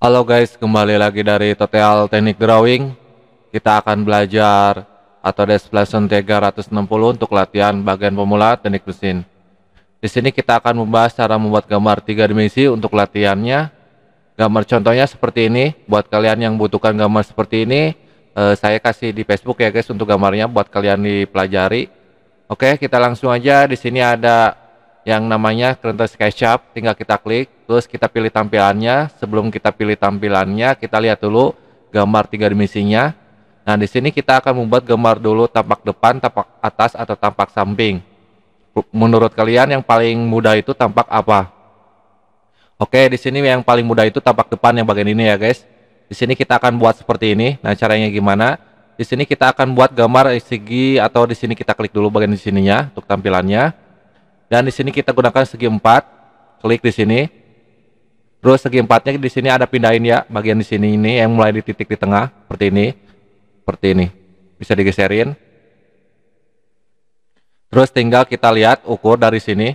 Halo guys, kembali lagi dari Total teknik drawing. Kita akan belajar AutoDesk Pleasant 360 untuk latihan bagian pemula teknik mesin. Di sini kita akan membahas cara membuat gambar tiga dimensi untuk latihannya. Gambar contohnya seperti ini. Buat kalian yang butuhkan gambar seperti ini, eh, saya kasih di Facebook ya guys untuk gambarnya buat kalian dipelajari. Oke, kita langsung aja. Di sini ada yang namanya kereta SketchUp tinggal kita klik terus kita pilih tampilannya sebelum kita pilih tampilannya kita lihat dulu gambar tiga dimensinya nah di sini kita akan membuat gambar dulu tampak depan tampak atas atau tampak samping menurut kalian yang paling mudah itu tampak apa oke di sini yang paling mudah itu tampak depan yang bagian ini ya guys di sini kita akan buat seperti ini nah caranya gimana di sini kita akan buat gambar segi atau di sini kita klik dulu bagian di sininya untuk tampilannya dan di sini kita gunakan segi empat. Klik di sini. Terus segi empatnya di sini ada pindahin ya bagian di sini ini yang mulai di titik di tengah seperti ini. Seperti ini. Bisa digeserin. Terus tinggal kita lihat ukur dari sini.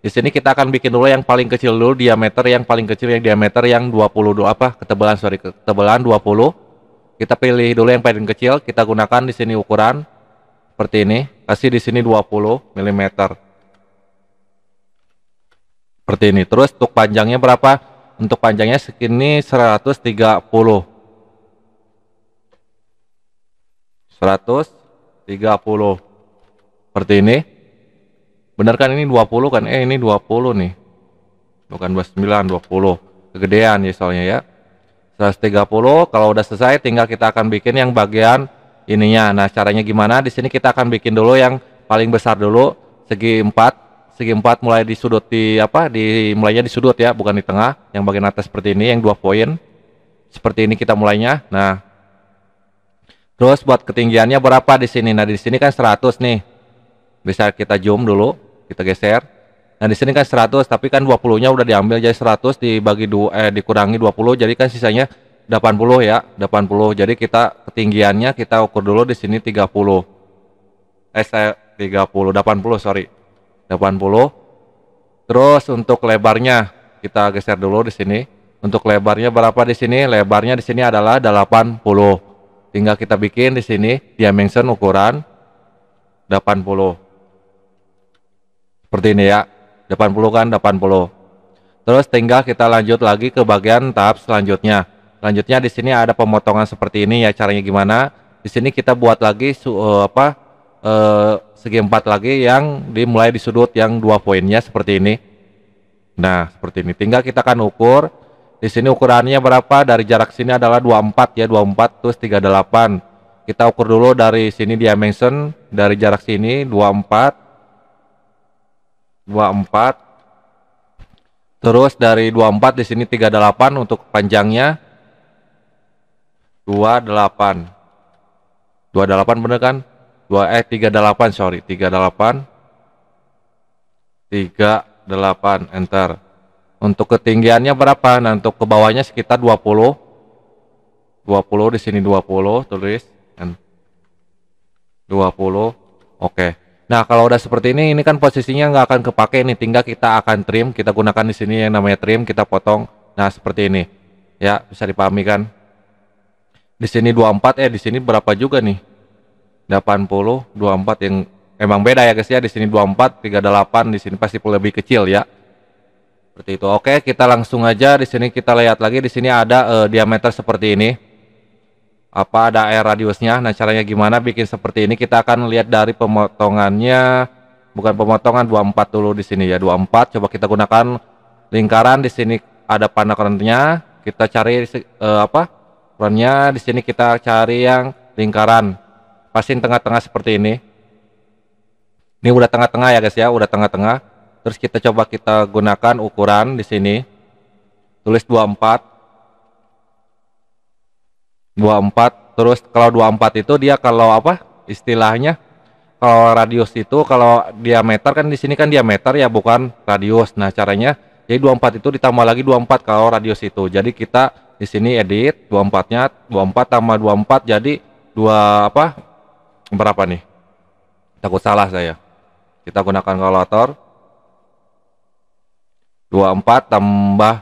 Di sini kita akan bikin dulu yang paling kecil dulu diameter yang paling kecil yang diameter yang 22 apa ketebalan sorry ketebalan 20. Kita pilih dulu yang paling kecil, kita gunakan di sini ukuran seperti ini. Kasih di sini 20 mm seperti ini terus untuk panjangnya berapa untuk panjangnya segini 130 130 seperti ini benar kan ini 20 kan eh ini 20 nih bukan 29 20 kegedean ya soalnya ya 130 kalau udah selesai tinggal kita akan bikin yang bagian ininya nah caranya gimana di sini kita akan bikin dulu yang paling besar dulu segi 4 segi empat mulai di sudut di apa di mulainya di sudut ya bukan di tengah yang bagian atas seperti ini yang dua poin seperti ini kita mulainya nah terus buat ketinggiannya berapa di sini nah di sini kan 100 nih bisa kita zoom dulu kita geser nah di sini kan 100 tapi kan 20 nya udah diambil jadi 100 dibagi dua eh, dikurangi 20 jadi kan sisanya 80 ya 80 jadi kita ketinggiannya kita ukur dulu di sini 30 eh saya 30 80 sorry 80. Terus untuk lebarnya kita geser dulu di sini. Untuk lebarnya berapa di sini? Lebarnya di sini adalah 80. Tinggal kita bikin di sini dimension ukuran 80. Seperti ini ya. 80 kan 80. Terus tinggal kita lanjut lagi ke bagian tahap selanjutnya. Selanjutnya di sini ada pemotongan seperti ini ya caranya gimana? Di sini kita buat lagi su, uh, apa? eh, segi empat lagi yang dimulai di sudut yang dua poinnya seperti ini. Nah, seperti ini. Tinggal kita akan ukur. Di sini ukurannya berapa? Dari jarak sini adalah 24 ya, 24 terus 38. Kita ukur dulu dari sini dimension dari jarak sini 24 24 Terus dari 24 di sini 38 untuk panjangnya 28. 28 bener kan? 2 eh delapan sorry tiga delapan tiga delapan enter untuk ketinggiannya berapa nah untuk ke bawahnya sekitar 20 20 di sini 20 tulis 20 oke nah kalau udah seperti ini ini kan posisinya nggak akan kepake ini tinggal kita akan trim kita gunakan di sini yang namanya trim kita potong nah seperti ini ya bisa dipahami kan di sini 24 eh di sini berapa juga nih 80, 24 yang emang beda ya guys ya di sini 24, 38 di sini pasti lebih kecil ya. Seperti itu. Oke, kita langsung aja di sini kita lihat lagi di sini ada uh, diameter seperti ini. Apa ada air radiusnya? Nah, caranya gimana bikin seperti ini kita akan lihat dari pemotongannya bukan pemotongan 24 dulu di sini ya. 24 coba kita gunakan lingkaran di sini ada panah kerennya kita cari uh, apa? Kerennya di sini kita cari yang lingkaran pasin tengah-tengah seperti ini ini udah tengah-tengah ya guys ya udah tengah-tengah terus kita coba kita gunakan ukuran di sini tulis 24 24 terus kalau 24 itu dia kalau apa istilahnya kalau radius itu kalau diameter kan di sini kan diameter ya bukan radius nah caranya jadi 24 itu ditambah lagi 24 kalau radius itu jadi kita di sini edit 24 nya 24 tambah 24 jadi 2 apa berapa nih? Takut salah saya. Kita gunakan kalkulator. 24 tambah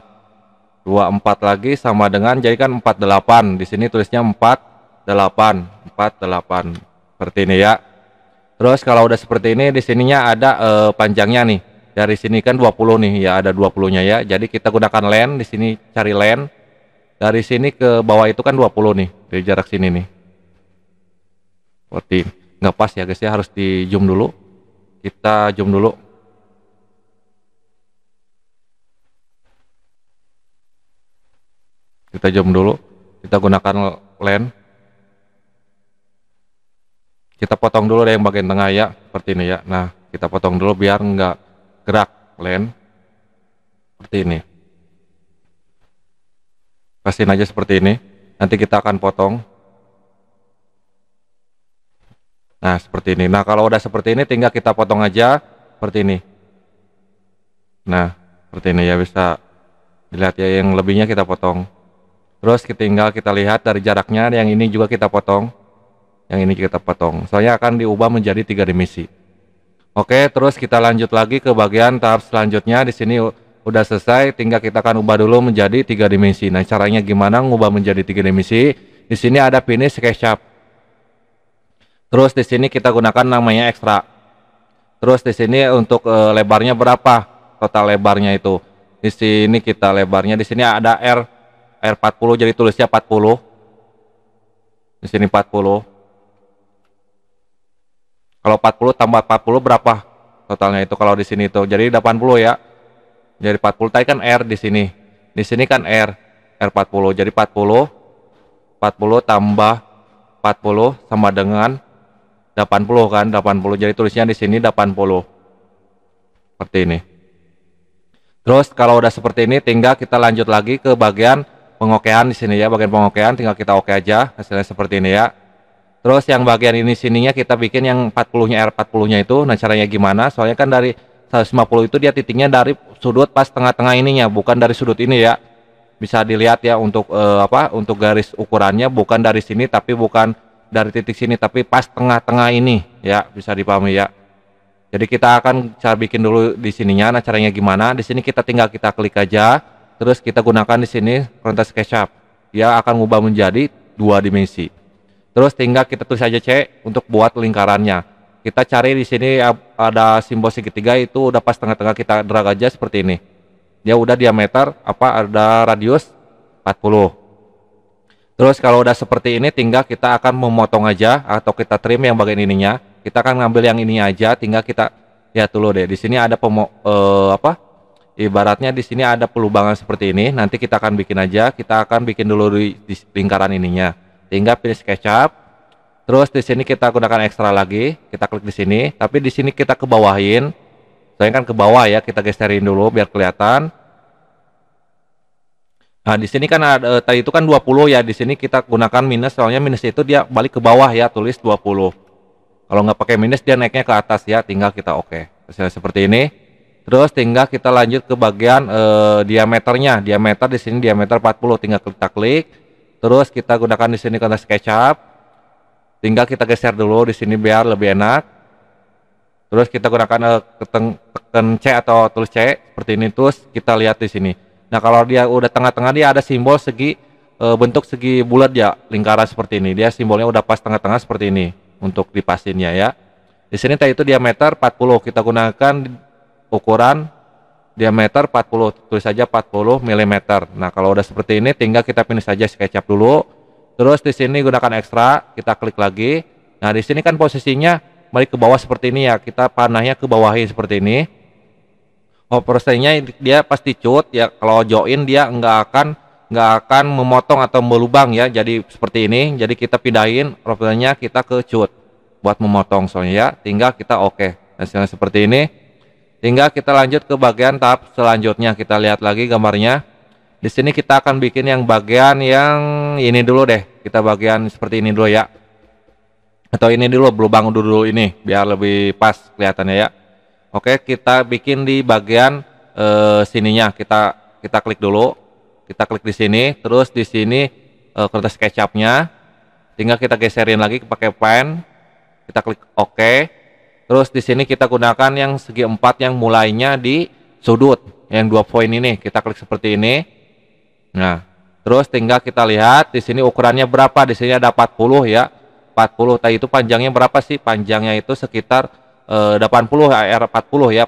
24 lagi sama dengan jadi jadikan 48. Di sini tulisnya 48. 48. Seperti ini ya. Terus kalau udah seperti ini di sininya ada eh, panjangnya nih. Dari sini kan 20 nih ya, ada 20-nya ya. Jadi kita gunakan len di sini cari len. Dari sini ke bawah itu kan 20 nih dari jarak sini nih seperti nggak pas ya guys ya harus di zoom dulu kita zoom dulu kita zoom dulu kita gunakan lens kita potong dulu deh yang bagian tengah ya seperti ini ya nah kita potong dulu biar nggak gerak lens seperti ini pastiin aja seperti ini nanti kita akan potong Nah, seperti ini. Nah, kalau udah seperti ini tinggal kita potong aja seperti ini. Nah, seperti ini ya bisa dilihat ya yang lebihnya kita potong. Terus tinggal kita lihat dari jaraknya yang ini juga kita potong. Yang ini kita potong. Soalnya akan diubah menjadi tiga dimensi. Oke, terus kita lanjut lagi ke bagian tahap selanjutnya. Di sini udah selesai, tinggal kita akan ubah dulu menjadi tiga dimensi. Nah, caranya gimana ngubah menjadi tiga dimensi? Di sini ada finish SketchUp. Terus di sini kita gunakan namanya ekstra. Terus di sini untuk e, lebarnya berapa? Total lebarnya itu. Di sini kita lebarnya di sini ada R R40 jadi tulisnya 40. Di sini 40. Kalau 40 tambah 40 berapa totalnya itu kalau di sini itu. Jadi 80 ya. Jadi 40 tadi kan R di sini. Di sini kan R R40. Jadi 40 40 tambah 40 sama dengan 80 kan 80 jadi tulisnya di sini 80 seperti ini terus kalau udah seperti ini tinggal kita lanjut lagi ke bagian pengokean di sini ya bagian pengokean tinggal kita oke aja hasilnya seperti ini ya terus yang bagian ini sininya kita bikin yang 40 nya R40 nya itu nah caranya gimana soalnya kan dari 150 itu dia titiknya dari sudut pas tengah-tengah ininya bukan dari sudut ini ya bisa dilihat ya untuk e, apa untuk garis ukurannya bukan dari sini tapi bukan dari titik sini tapi pas tengah-tengah ini ya bisa dipahami ya jadi kita akan cara bikin dulu di sininya nah caranya gimana di sini kita tinggal kita klik aja terus kita gunakan di sini kontes SketchUp dia akan mengubah menjadi dua dimensi terus tinggal kita tulis aja cek untuk buat lingkarannya kita cari di sini ada simbol segitiga itu udah pas tengah-tengah kita drag aja seperti ini dia udah diameter apa ada radius 40 Terus kalau udah seperti ini tinggal kita akan memotong aja atau kita trim yang bagian ininya. Kita akan ngambil yang ini aja tinggal kita lihat dulu deh. Di sini ada pemo eh, apa? Ibaratnya di sini ada pelubangan seperti ini. Nanti kita akan bikin aja, kita akan bikin dulu di, di lingkaran ininya. Tinggal pilih SketchUp. Terus di sini kita gunakan ekstra lagi, kita klik di sini, tapi di sini kita kebawahin. Soalnya kan ke bawah ya, kita geserin dulu biar kelihatan. Nah, di sini kan ada, eh, tadi itu kan 20 ya. Di sini kita gunakan minus, soalnya minus itu dia balik ke bawah ya, tulis 20. Kalau nggak pakai minus, dia naiknya ke atas ya, tinggal kita oke. Okay. Misalnya seperti ini. Terus tinggal kita lanjut ke bagian eh, diameternya. Diameter di sini diameter 40, tinggal kita klik. Terus kita gunakan di sini kontak SketchUp. Tinggal kita geser dulu di sini biar lebih enak. Terus kita gunakan eh, tekan C atau tulis C seperti ini terus kita lihat di sini. Nah kalau dia udah tengah-tengah dia ada simbol segi e, bentuk segi bulat ya lingkaran seperti ini. Dia simbolnya udah pas tengah-tengah seperti ini untuk dipasinnya ya. Di sini tadi itu diameter 40 kita gunakan ukuran diameter 40 tulis saja 40 mm. Nah kalau udah seperti ini tinggal kita pilih saja SketchUp dulu. Terus di sini gunakan ekstra kita klik lagi. Nah di sini kan posisinya balik ke bawah seperti ini ya kita panahnya ke bawahi seperti ini overstaynya oh, dia pasti cut ya kalau join dia enggak akan nggak akan memotong atau melubang ya jadi seperti ini jadi kita pindahin profilnya kita ke cut buat memotong soalnya ya tinggal kita oke okay. hasilnya seperti ini tinggal kita lanjut ke bagian tahap selanjutnya kita lihat lagi gambarnya di sini kita akan bikin yang bagian yang ini dulu deh kita bagian seperti ini dulu ya atau ini dulu berlubang dulu, dulu ini biar lebih pas kelihatannya ya Oke, kita bikin di bagian eh, sininya. Kita kita klik dulu. Kita klik di sini, terus di sini eh, kertas kecapnya. Tinggal kita geserin lagi pakai pen. Kita klik Oke Terus di sini kita gunakan yang segi empat yang mulainya di sudut yang dua poin ini. Kita klik seperti ini. Nah, terus tinggal kita lihat di sini ukurannya berapa. Di sini ada 40 ya. 40 tadi itu panjangnya berapa sih? Panjangnya itu sekitar eh, 80 eh, R40 ya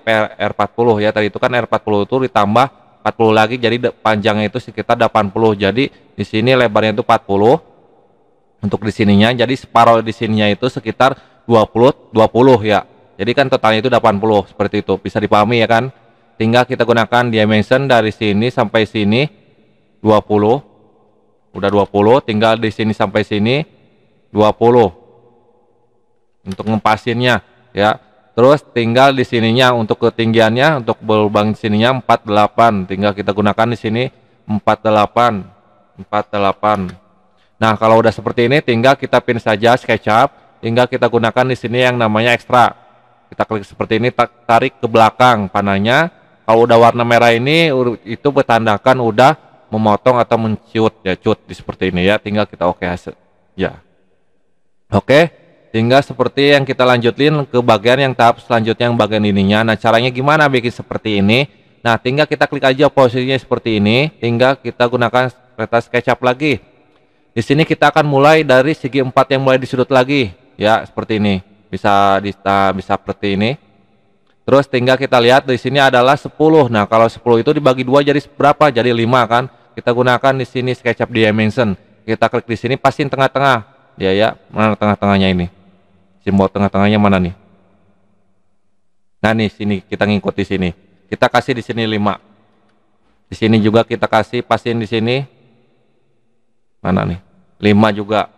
R40 ya tadi itu kan R40 itu ditambah 40 lagi jadi panjangnya itu sekitar 80 jadi di sini lebarnya itu 40 untuk di sininya jadi separuh di sininya itu sekitar 20 20 ya jadi kan totalnya itu 80 seperti itu bisa dipahami ya kan tinggal kita gunakan dimension dari sini sampai sini 20 udah 20 tinggal di sini sampai sini 20 untuk ngempasinnya ya Terus tinggal di sininya untuk ketinggiannya untuk di sininya 48. Tinggal kita gunakan di sini 48. 48. Nah, kalau udah seperti ini tinggal kita pin saja SketchUp, tinggal kita gunakan di sini yang namanya ekstra. Kita klik seperti ini tarik ke belakang panahnya. Kalau udah warna merah ini itu bertandakan udah memotong atau menciut ya cut di seperti ini ya. Tinggal kita oke okay hasil. Ya. Oke. Okay sehingga seperti yang kita lanjutin ke bagian yang tahap selanjutnya yang bagian ininya nah caranya gimana bikin seperti ini nah tinggal kita klik aja posisinya seperti ini tinggal kita gunakan kereta SketchUp lagi di sini kita akan mulai dari segi empat yang mulai di lagi ya seperti ini bisa bisa, ah, bisa seperti ini terus tinggal kita lihat di sini adalah 10 nah kalau 10 itu dibagi dua jadi berapa jadi lima kan kita gunakan di sini SketchUp dimension kita klik di sini pasti tengah-tengah ya ya mana tengah-tengahnya ini Simbol tengah-tengahnya mana nih? Nah nih sini kita ngikut di sini. Kita kasih di sini 5. Di sini juga kita kasih pasin di sini. Mana nih? 5 juga.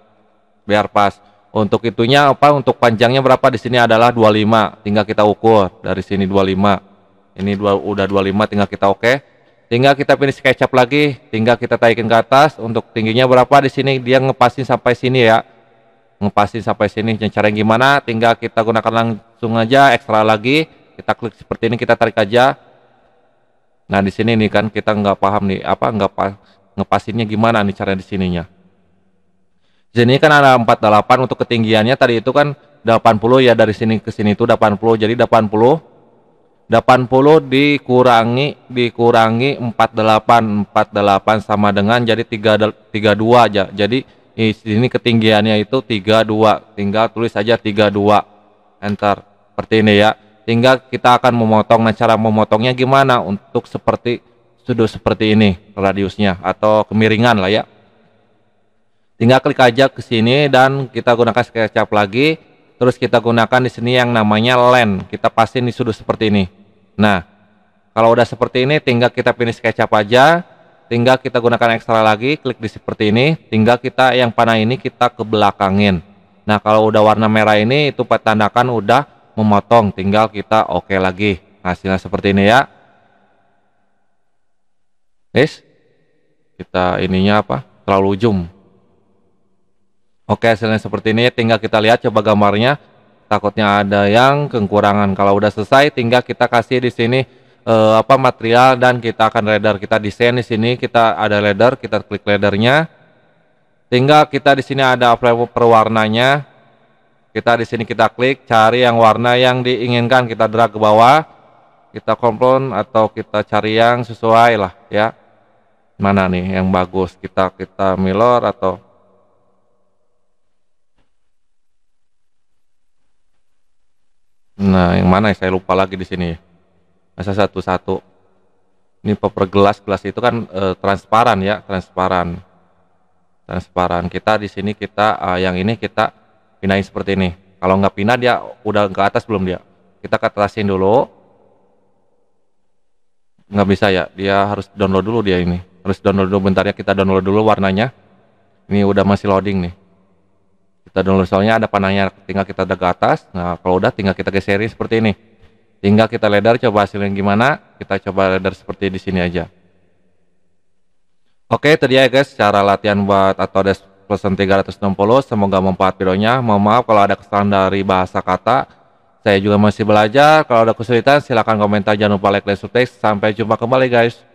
Biar pas. Untuk itunya apa? Untuk panjangnya berapa di sini adalah 25. Tinggal kita ukur dari sini 25. Ini dua, udah 25 tinggal kita oke. Tinggal kita pilih SketchUp lagi, tinggal kita taikin ke atas untuk tingginya berapa di sini dia ngepasin sampai sini ya ngepasin sampai sini cara yang gimana tinggal kita gunakan langsung aja ekstra lagi kita klik seperti ini kita tarik aja nah di sini nih kan kita nggak paham nih apa nggak pas ngepasinnya gimana nih cara di sininya sini kan ada 48 untuk ketinggiannya tadi itu kan 80 ya dari sini ke sini itu 80 jadi 80 80 dikurangi dikurangi 48 48 sama dengan jadi 3 32 aja jadi di sini ketinggiannya itu 32 tinggal tulis saja 32 enter seperti ini ya tinggal kita akan memotong nah cara memotongnya gimana untuk seperti sudut seperti ini radiusnya atau kemiringan lah ya tinggal klik aja ke sini dan kita gunakan SketchUp lagi terus kita gunakan di sini yang namanya len kita pasti di sudut seperti ini nah kalau udah seperti ini tinggal kita pilih SketchUp aja tinggal kita gunakan ekstra lagi klik di seperti ini tinggal kita yang panah ini kita ke belakangin nah kalau udah warna merah ini itu petandakan udah memotong tinggal kita oke okay lagi hasilnya seperti ini ya guys kita ininya apa terlalu zoom oke hasilnya seperti ini tinggal kita lihat coba gambarnya takutnya ada yang kekurangan kalau udah selesai tinggal kita kasih di sini uh, apa material dan kita akan leather kita desain di sini kita ada leather kita klik ledernya tinggal kita di sini ada apply warnanya kita di sini kita klik cari yang warna yang diinginkan kita drag ke bawah kita komplon atau kita cari yang sesuai lah ya mana nih yang bagus kita kita milor atau nah yang mana saya lupa lagi di sini masa satu-satu ini paper gelas gelas itu kan e, transparan ya transparan transparan kita di sini kita e, yang ini kita pindahin seperti ini kalau nggak pindah dia udah ke atas belum dia kita ke dulu nggak bisa ya dia harus download dulu dia ini harus download dulu bentar ya kita download dulu warnanya ini udah masih loading nih kita download soalnya ada panahnya tinggal kita ada ke atas nah kalau udah tinggal kita geserin seperti ini Tinggal kita ledar coba hasilnya gimana, kita coba ledar seperti di sini aja. Oke, itu dia guys cara latihan buat Autodesk Fusion 360. Semoga memuat videonya. Mohon maaf kalau ada kesalahan dari bahasa kata. Saya juga masih belajar. Kalau ada kesulitan silahkan komentar. Jangan lupa like, dan subscribe. Sampai jumpa kembali guys.